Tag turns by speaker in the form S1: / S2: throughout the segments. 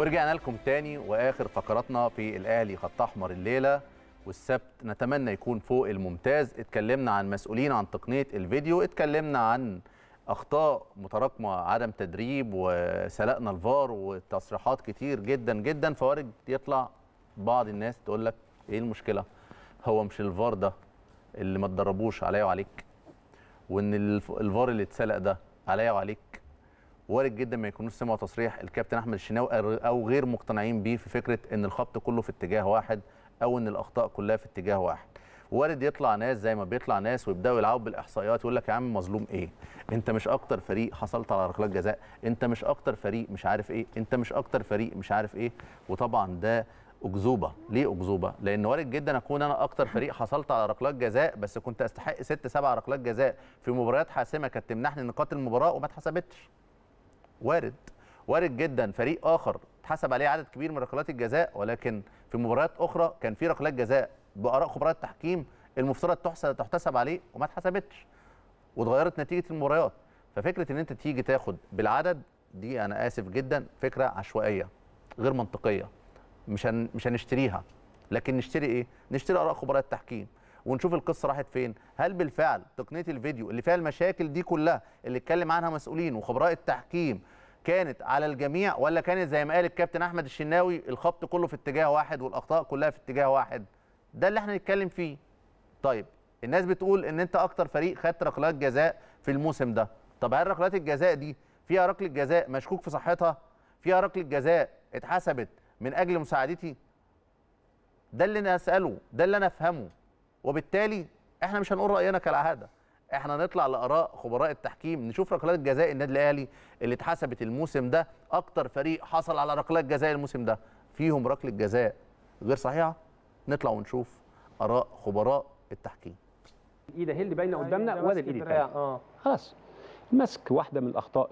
S1: ورجعنا لكم تاني واخر فقراتنا في الاهلي خط احمر الليله والسبت نتمنى يكون فوق الممتاز اتكلمنا عن مسؤولين عن تقنيه الفيديو اتكلمنا عن اخطاء متراكمه عدم تدريب وسلقنا الفار وتصريحات كتير جدا جدا فوارد يطلع بعض الناس تقول لك ايه المشكله هو مش الفار ده اللي ما تدربوش عليا وعليك وان الفار اللي اتسلق ده عليا وعليك وارد جدا ما يكونوش سمعوا تصريح الكابتن احمد الشناوي او غير مقتنعين بيه في فكره ان الخبط كله في اتجاه واحد او ان الاخطاء كلها في اتجاه واحد وارد يطلع ناس زي ما بيطلع ناس ويبداوا يلعبوا بالاحصائيات يقول لك يا عم مظلوم ايه انت مش اكتر فريق حصلت على ركلات جزاء انت مش اكتر فريق مش عارف ايه انت مش اكتر فريق مش عارف ايه وطبعا ده اكذوبه ليه اكذوبه لان وارد جدا اكون انا اكتر فريق حصلت على ركلات جزاء بس كنت استحق ست سبع ركلات جزاء في مباريات حاسمه كانت تمنحني نقاط المباراه وما اتحسبتش وارد وارد جدا فريق اخر اتحسب عليه عدد كبير من ركلات الجزاء ولكن في مباريات اخرى كان في ركلات جزاء باراء خبراء التحكيم المفترض تحسب تحتسب عليه وما اتحسبتش واتغيرت نتيجه المباريات ففكره ان انت تيجي تاخد بالعدد دي انا اسف جدا فكره عشوائيه غير منطقيه مش هن... مش هنشتريها لكن نشتري ايه نشتري اراء خبراء التحكيم ونشوف القصه راحت فين هل بالفعل تقنيه الفيديو اللي فيها المشاكل دي كلها اللي اتكلم عنها مسؤولين وخبراء التحكيم كانت على الجميع ولا كانت زي ما قال الكابتن احمد الشناوي الخبط كله في اتجاه واحد والاخطاء كلها في اتجاه واحد ده اللي احنا نتكلم فيه طيب الناس بتقول ان انت اكتر فريق خدت ركلات جزاء في الموسم ده طب هل ركلات الجزاء دي فيها ركله جزاء مشكوك في صحتها فيها ركله جزاء اتحسبت من اجل مساعدتي ده اللي انا اساله ده اللي انا افهمه وبالتالي احنا مش هنقول راينا كالعاده احنا نطلع لاراء خبراء التحكيم نشوف ركلات جزاء النادي الاهلي اللي اتحسبت الموسم ده اكتر فريق حصل على ركلات جزاء الموسم ده فيهم ركله جزاء غير صحيحه نطلع ونشوف اراء خبراء التحكيم
S2: الايده هي اللي باينه قدامنا وادي الايد اه خلاص مسك واحده من الاخطاء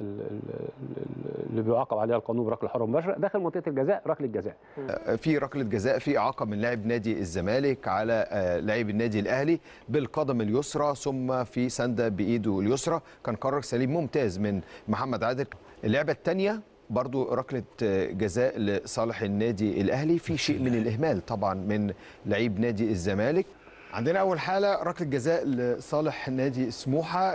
S2: اللي بيعاقب عليها القانون بركله حره مباشره داخل منطقه الجزاء ركله جزاء آه، في ركله جزاء في اعاقه من لاعب نادي الزمالك على آه، لاعب النادي الاهلي بالقدم اليسرى ثم في سنده بايده اليسرى كان قرار سليم ممتاز من محمد عادل اللعبه الثانيه برضه ركلة آه، جزاء لصالح النادي الأهلي في شيء من الإهمال طبعا من لعيب نادي الزمالك عندنا اول حاله ركله جزاء لصالح نادي سموحه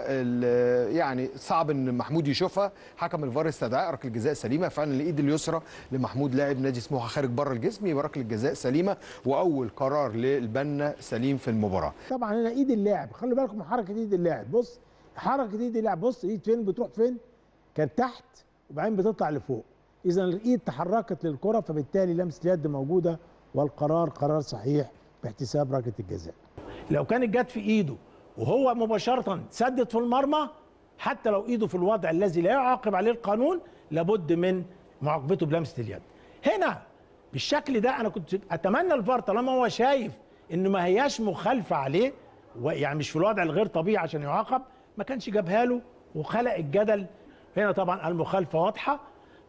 S2: يعني صعب ان محمود يشوفها حكم الفار استدعاء ركله جزاء سليمه فعلا الايد اليسرى لمحمود لاعب نادي سموحه خارج بره الجسم يبقى ركله جزاء سليمه واول قرار للبنا سليم في المباراه
S3: طبعا هنا ايد اللاعب خلي بالكم من حركه ايد اللاعب بص حركه ايد اللاعب بص ايد فين بتروح فين كانت تحت وبعدين بتطلع لفوق اذا الايد تحركت للكره فبالتالي لمسه اليد موجوده والقرار قرار صحيح باحتساب ركله الجزاء لو كانت جت في ايده وهو مباشره سدد في المرمى حتى لو ايده في الوضع الذي لا يعاقب عليه القانون لابد من معاقبته بلمسه اليد هنا بالشكل ده انا كنت اتمنى الفار طالما هو شايف ان ما هياش مخالفه عليه يعني مش في الوضع الغير طبيعي عشان يعاقب ما كانش جابها له وخلق الجدل هنا طبعا المخالفه واضحه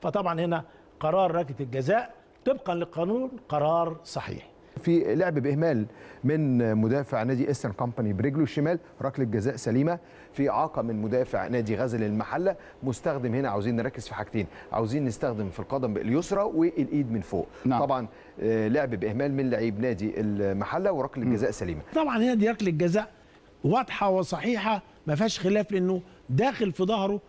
S3: فطبعا هنا قرار ركله الجزاء طبقا للقانون قرار صحيح
S2: في لعب باهمال من مدافع نادي ايسترن كومباني برجله الشمال ركله جزاء سليمه في اعاقه من مدافع نادي غزل المحله مستخدم هنا عاوزين نركز في حاجتين عاوزين نستخدم في القدم اليسرى والايد من فوق نعم. طبعا آه، لعب باهمال من لعيب نادي المحله وركله جزاء سليمه
S3: طبعا هنا دي ركله جزاء واضحه وصحيحه ما فيهاش خلاف لانه داخل في ظهره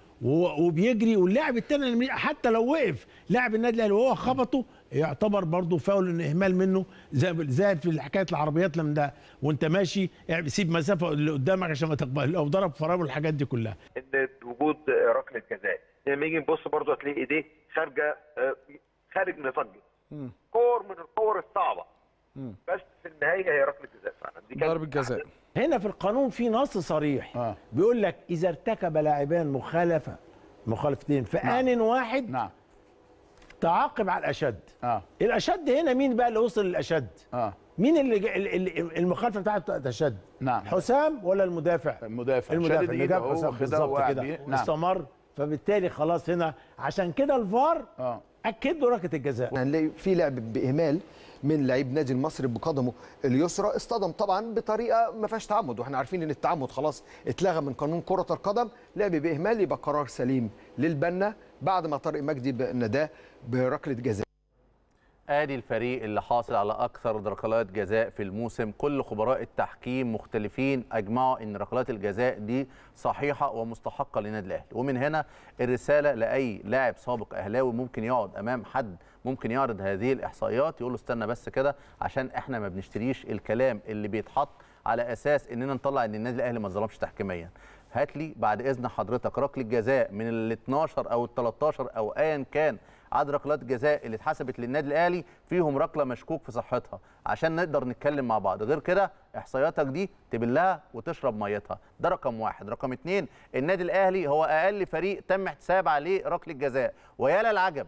S3: وبيجري واللاعب الثاني حتى لو وقف لاعب النادي الاهلي وهو خبطه يعتبر برضه فاول ان اهمال منه زي زي في حكايه العربيات لما ده وانت ماشي سيب مسافه اللي قدامك عشان ما تقبل لو ضرب فرامل والحاجات دي كلها
S2: ان وجود ركله جزاء لما يجي نبص برضه هتلاقي ايديه خارجه آه، خارج نطنج كور من الكور الصعبه بس في النهايه هي ركله جزاء
S3: فعلا دي ضربه جزاء هنا في القانون في نص صريح آه. بيقول لك اذا ارتكب لاعبان مخالفه مخالفتين في نعم. آن نعم. واحد نعم. تعاقب على الاشد اه الاشد هنا مين بقى اللي وصل للاشد اه مين اللي, المخالفه بتاعته تشد نعم حسام ولا المدافع المدافع المدافع اللي جاب حسام بالظبط كده نعم. استمر فبالتالي خلاص هنا عشان كده الفار آه.
S2: اكد له ركله الجزاء هنلاقي يعني في لعب باهمال من لعيب نادي المصري بقدمه اليسرى اصطدم طبعا بطريقه ما فيهاش تعمد واحنا عارفين ان التعمد خلاص اتلغى من قانون كره القدم لعب باهمال يبقى قرار سليم للبنا بعد ما طارق مجدي ناداه بركله جزاء
S1: ادي الفريق اللي حاصل على اكثر ركلات جزاء في الموسم كل خبراء التحكيم مختلفين اجمعوا ان ركلات الجزاء دي صحيحه ومستحقه للنادي الاهلي ومن هنا الرساله لاي لاعب سابق اهلاوي ممكن يقعد امام حد ممكن يعرض هذه الاحصائيات يقول له استنى بس كده عشان احنا ما بنشتريش الكلام اللي بيتحط على اساس اننا نطلع ان النادي الاهلي ما ظلمش تحكيميا هات لي بعد اذن حضرتك ركله جزاء من ال 12 او ال 13 او ايا كان عدد ركلات جزاء اللي اتحسبت للنادي الاهلي فيهم ركله مشكوك في صحتها عشان نقدر نتكلم مع بعض غير كده احصائياتك دي تبلها وتشرب ميتها ده رقم واحد رقم اتنين النادي الاهلي هو اقل فريق تم احتساب عليه ركله جزاء ويا للعجب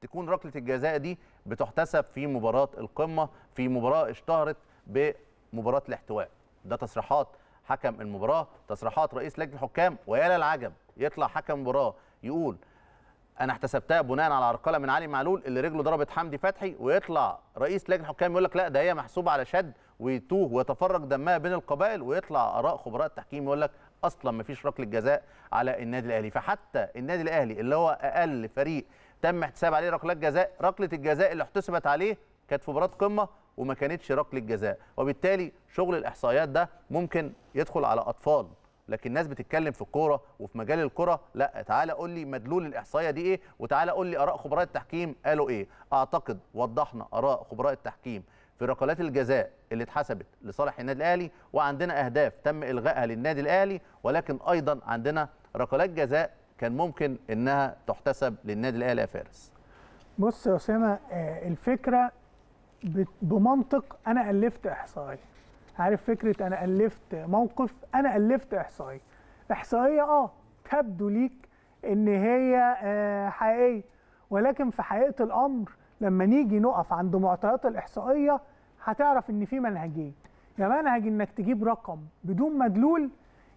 S1: تكون ركله الجزاء دي بتحتسب في مباراه القمه في مباراه اشتهرت بمباراه الاحتواء ده تصريحات حكم المباراه تصريحات رئيس لجنه الحكام ويا للعجب يطلع حكم مباراه يقول انا احتسبتها بناء على عرقله من علي معلول اللي رجله ضربت حمدي فتحي ويطلع رئيس لجنه الحكام يقول لك لا ده هي محسوبه على شد ويتوه ويتفرج دمها بين القبائل ويطلع اراء خبراء التحكيم يقول لك اصلا ما فيش ركله جزاء على النادي الاهلي فحتى النادي الاهلي اللي هو اقل فريق تم احتساب عليه ركلات جزاء ركله الجزاء اللي احتسبت عليه كانت في مباراه قمه وما كانتش ركله جزاء وبالتالي شغل الاحصائيات ده ممكن يدخل على اطفال لكن الناس بتتكلم في الكوره وفي مجال الكره لا تعالى قول لي مدلول الاحصائيه دي ايه وتعالى قول لي اراء خبراء التحكيم قالوا ايه اعتقد وضحنا اراء خبراء التحكيم في ركلات الجزاء اللي اتحسبت لصالح النادي الاهلي وعندنا اهداف تم الغائها للنادي الاهلي ولكن ايضا عندنا ركلات جزاء كان ممكن انها تحتسب للنادي الاهلي يا فارس
S4: بص يا اسامه آه، الفكره بمنطق انا الفت احصائيه عارف فكره انا الفت موقف انا الفت احصائيه احصائيه اه تبدو ليك ان هي آه حقيقيه ولكن في حقيقه الامر لما نيجي نقف عند معطيات الاحصائيه هتعرف ان في منهجين يا منهج انك تجيب رقم بدون مدلول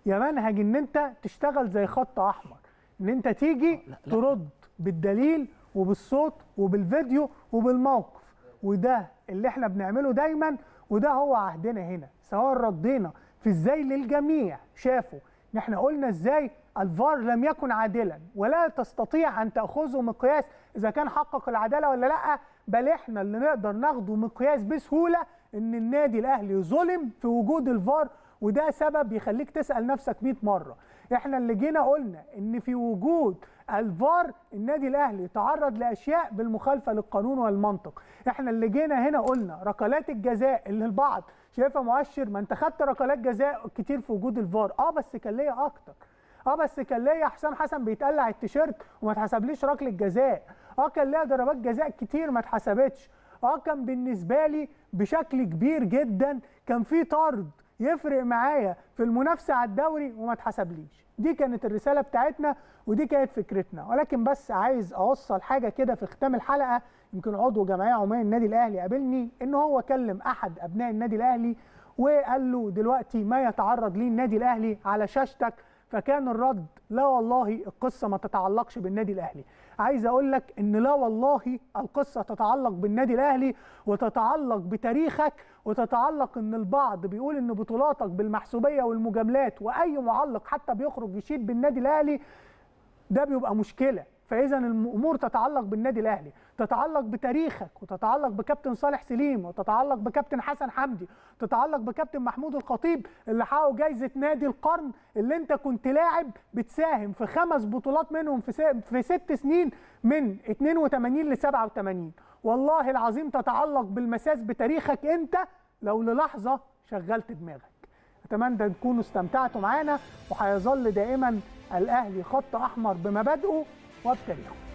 S4: يا منهج ان انت تشتغل زي خط احمر ان انت تيجي لا لا. ترد بالدليل وبالصوت وبالفيديو وبالموقف وده اللي احنا بنعمله دايما وده هو عهدنا هنا سواء ردينا في ازاي للجميع شافوا نحن قلنا ازاي الفار لم يكن عادلا ولا تستطيع ان تاخذه مقياس اذا كان حقق العداله ولا لا بل احنا اللي نقدر ناخده مقياس بسهوله ان النادي الاهلي ظلم في وجود الفار وده سبب يخليك تسال نفسك 100 مره احنا اللي جينا قلنا ان في وجود الفار النادي الاهلي تعرض لاشياء بالمخالفه للقانون والمنطق احنا اللي جينا هنا قلنا ركلات الجزاء اللي البعض شايفها مؤشر ما انت خدت ركلات جزاء كتير في وجود الفار اه بس كان ليا اكتر اه بس كان ليا حسام حسن بيتقلع التيشيرت وما اتحسبليش ركله جزاء اه كان ليا ضربات جزاء كتير ما اتحسبتش اه كان بالنسبه لي بشكل كبير جدا كان في طرد يفرق معايا في المنافسه على الدوري وما اتحسبليش دي كانت الرساله بتاعتنا ودي كانت فكرتنا ولكن بس عايز اوصل حاجه كده في ختام الحلقه يمكن عضو جمعيه عموميه النادي الاهلي قابلني ان هو كلم احد ابناء النادي الاهلي وقال له دلوقتي ما يتعرض ليه النادي الاهلي على شاشتك فكان الرد لا والله القصه ما تتعلقش بالنادي الاهلي عايز اقول لك ان لا والله القصه تتعلق بالنادي الاهلي وتتعلق بتاريخك وتتعلق ان البعض بيقول ان بطولاتك بالمحسوبيه والمجاملات واي معلق حتى بيخرج يشيد بالنادي الاهلي ده بيبقى مشكله فاذا الامور تتعلق بالنادي الاهلي تتعلق بتاريخك وتتعلق بكابتن صالح سليم وتتعلق بكابتن حسن حمدي تتعلق بكابتن محمود الخطيب اللي حققوا جايزه نادي القرن اللي انت كنت لاعب بتساهم في خمس بطولات منهم في في ست سنين من 82 ل 87 والله العظيم تتعلق بالمساس بتاريخك انت لو للحظه شغلت دماغك اتمنى تكونوا استمتعتوا معانا وهيظل دائما الاهلي خط احمر بمبادئه 終わってるよ